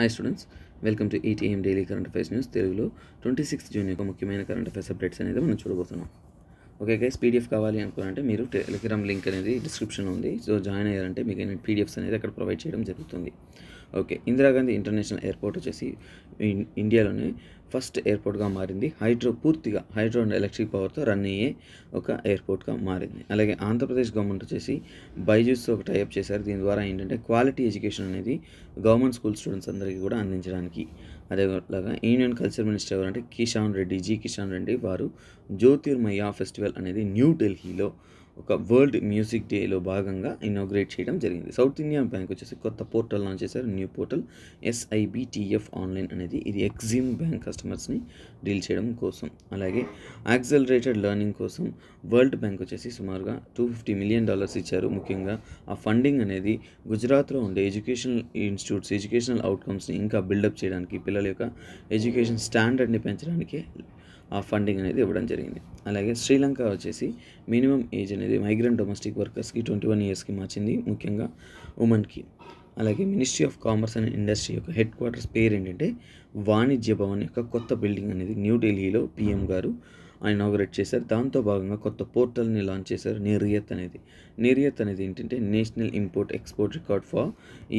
hi students welcome to ETM daily current affairs news తెలుగులో twenty six June యొక్క ముఖ్యమైన current affairs updates అనేది మనం చూడబోతున్నాం ఓకే గైస్ పీడిఎఫ్ కావాలి అనుకున్నారంటే మీరు టెలిగ్రామ్ లింక్ అనేది డిస్క్రిప్షన్లో ఉంది సో జాయిన్ అయ్యారంటే మీకు పీడిఎఫ్స్ అనేది అక్కడ ప్రొవైడ్ చేయడం జరుగుతుంది ఓకే ఇందిరాగాంధీ ఇంటర్నేషనల్ ఎయిర్పోర్ట్ వచ్చేసి ఇండియాలోనే ఫస్ట్ ఎయిర్పోర్ట్గా మారింది హైడ్రో పూర్తిగా హైడ్రో అండ్ ఎలక్ట్రిక్ పవర్తో రన్ అయ్యే ఒక ఎయిర్పోర్ట్గా మారింది అలాగే ఆంధ్రప్రదేశ్ గవర్నమెంట్ వచ్చేసి బైజూస్తో ఒక టైప్ చేశారు దీని ద్వారా ఏంటంటే క్వాలిటీ ఎడ్యుకేషన్ అనేది గవర్నమెంట్ స్కూల్ స్టూడెంట్స్ అందరికీ కూడా అందించడానికి అదేలాగా యూనియన్ కల్చర్ మినిస్టర్ ఎవరంటే కిషాన్ రెడ్డి జి కిషాన్ రెడ్డి వారు జ్యోతిర్మయ్య ఫెస్టివల్ అనేది న్యూఢిల్లీలో ఒక వరల్డ్ మ్యూజిక్ డేలో భాగంగా ఇనాగ్రేట్ చేయడం జరిగింది సౌత్ ఇండియా బ్యాంక్ వచ్చేసి కొత్త పోర్టల్ లాంచ్ చేశారు న్యూ పోర్టల్ ఎస్ఐబిటిఎఫ్ ఆన్లైన్ అనేది ఇది ఎగ్జిమ్ బ్యాంక్ కస్టమర్స్ని డీల్ చేయడం కోసం అలాగే యాక్సలరేటెడ్ లెర్నింగ్ కోసం వరల్డ్ బ్యాంక్ వచ్చేసి సుమారుగా టూ ఫిఫ్టీ మిలియన్ డాలర్స్ ఇచ్చారు ముఖ్యంగా ఆ ఫండింగ్ అనేది గుజరాత్లో ఉండే ఎడ్యుకేషనల్ ఇన్స్టిట్యూట్స్ ఎడ్యుకేషనల్ అవుట్కమ్స్ని ఇంకా బిల్డప్ చేయడానికి పిల్లల యొక్క ఎడ్యుకేషన్ స్టాండర్డ్ని పెంచడానికి ఆ ఫండింగ్ అనేది ఇవ్వడం జరిగింది అలాగే శ్రీలంక వచ్చేసి మినిమం ఏజ్ అనేది మైగ్రెంట్ డొమెస్టిక్ వర్కర్స్కి ట్వంటీ వన్ ఇయర్స్కి మార్చింది ముఖ్యంగా ఉమెన్కి అలాగే ministry of commerce and industry యొక్క హెడ్ క్వార్టర్స్ పేరు ఏంటంటే వాణిజ్య భవన్ యొక్క కొత్త బిల్డింగ్ అనేది న్యూఢిల్లీలో పీఎం గారు ఇనాగరేట్ చేశారు దాంతో భాగంగా కొత్త పోర్టల్ని లాంచ్ చేశారు నిర్యత్ అనేది నిర్యత్ అనేది ఏంటంటే national import export record for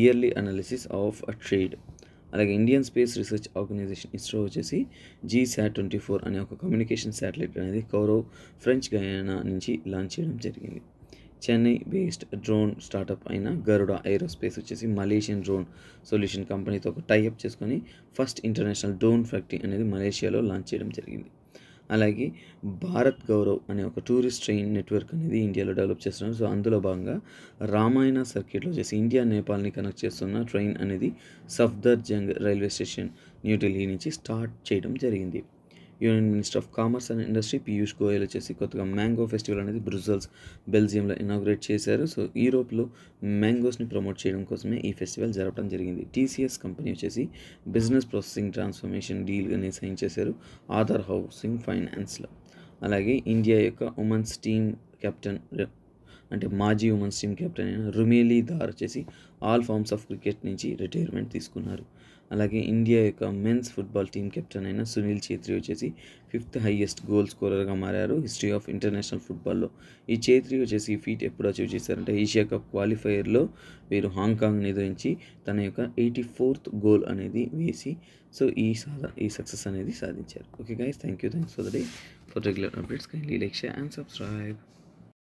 yearly analysis of trade అలాగే Indian space research organisation ISRO వచ్చేసి జీ శాట్ ట్వంటీ ఫోర్ అనే ఒక కమ్యూనికేషన్ శాటిలైట్ అనేది కౌరవ్ ఫ్రెంచ్ గయానా నుంచి లాంచ్ చేయడం జరిగింది చెన్నై బేస్డ్ డ్రోన్ స్టార్టప్ అయిన గరుడ ఏరోస్పేస్ వచ్చేసి మలేషియన్ డ్రోన్ సొల్యూషన్ కంపెనీతో ఒక టైఅప్ చేసుకొని ఫస్ట్ ఇంటర్నేషనల్ డ్రోన్ ఫ్యాక్టరీ అనేది మలేషియాలో లాంచ్ చేయడం జరిగింది అలాగే భారత్ గౌరవ్ అనే ఒక టూరిస్ట్ ట్రైన్ నెట్వర్క్ అనేది ఇండియాలో డెవలప్ చేస్తున్నారు సో అందులో భాగంగా రామాయణ సర్క్యూట్లో చేసి ఇండియా నేపాల్ని కనెక్ట్ చేస్తున్న ట్రైన్ అనేది Safdarjung railway station New Delhi నుంచి స్టార్ట్ చేయడం జరిగింది union minister of commerce and industry Piyush Goyal వచ్చేసి కొత్తగా మ్యాంగో ఫెస్టివల్ అనేది బ్రుజల్స్ బెల్జియంలో ఇనాగ్రేట్ చేశారు సో యూరోప్లో మ్యాంగోస్ని ప్రమోట్ చేయడం కోసమే ఈ ఫెస్టివల్ జరపడం జరిగింది టీసీఎస్ కంపెనీ వచ్చేసి బిజినెస్ ప్రాసెసింగ్ ట్రాన్స్ఫర్మేషన్ డీల్ అనేది సైన్ చేశారు ఆధార్ హౌసింగ్ ఫైనాన్స్లో అలాగే ఇండియా యొక్క ఉమెన్స్ టీమ్ కెప్టెన్ అంటే మాజీ ఉమెన్స్ టీమ్ కెప్టెన్ అయిన రుమేలీ దార్ వచ్చేసి ఆల్ ఫార్మ్స్ ఆఫ్ క్రికెట్ నుంచి రిటైర్మెంట్ తీసుకున్నారు అలాగే ఇండియా యొక్క మెన్స్ ఫుట్బాల్ టీం కెప్టెన్ అయిన సునీల్ ఛేత్రి వచ్చేసి ఫిఫ్త్ హైయెస్ట్ గోల్ స్కోరర్గా మారారు హిస్టరీ ఆఫ్ ఇంటర్నేషనల్ ఫుట్బాల్లో ఈ ఛేత్రి వచ్చేసి ఈ ఫీట్ ఎప్పుడు అచీవ్ చేశారంటే ఏషియా కప్ క్వాలిఫైయర్లో వీరు హాంకాంగ్ని ఎదురించి తన యొక్క ఎయిటీ ఫోర్త్ గోల్ అనేది వేసి సో ఈ సాధన ఈ సక్సెస్ అనేది సాధించారు okay guys thank you thanks for the day for regular updates kindly like share and subscribe